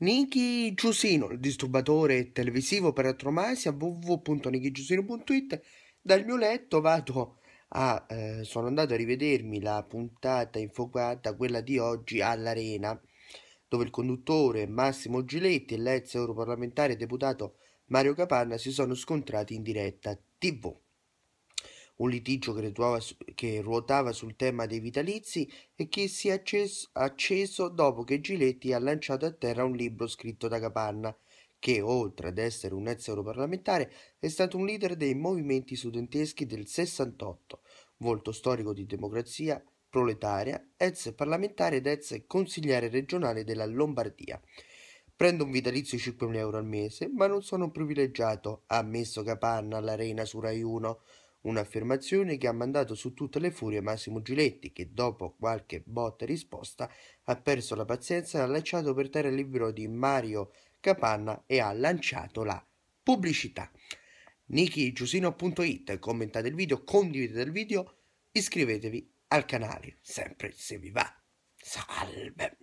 Niki Giusino, il disturbatore televisivo per attromarsi a www.nikigiusino.it. Dal mio letto vado a, eh, sono andato a rivedermi la puntata infuocata, quella di oggi all'Arena, dove il conduttore Massimo Giletti e l'ex europarlamentare deputato Mario Capanna si sono scontrati in diretta TV un litigio che, ruotava, che ruotava sul tema dei vitalizi e che si è acceso, acceso dopo che Giletti ha lanciato a terra un libro scritto da Capanna, che oltre ad essere un ex europarlamentare è stato un leader dei movimenti studenteschi del 68, volto storico di democrazia proletaria, ex parlamentare ed ex consigliere regionale della Lombardia. Prendo un vitalizio di 5.000 euro al mese, ma non sono un privilegiato, ha ammesso Capanna all'Arena su Rai 1 Un'affermazione che ha mandato su tutte le furie Massimo Giletti, che dopo qualche botta e risposta ha perso la pazienza e ha lasciato per terra il libro di Mario Capanna e ha lanciato la pubblicità. nikigiusino.it commentate il video, condividete il video, iscrivetevi al canale, sempre se vi va. Salve!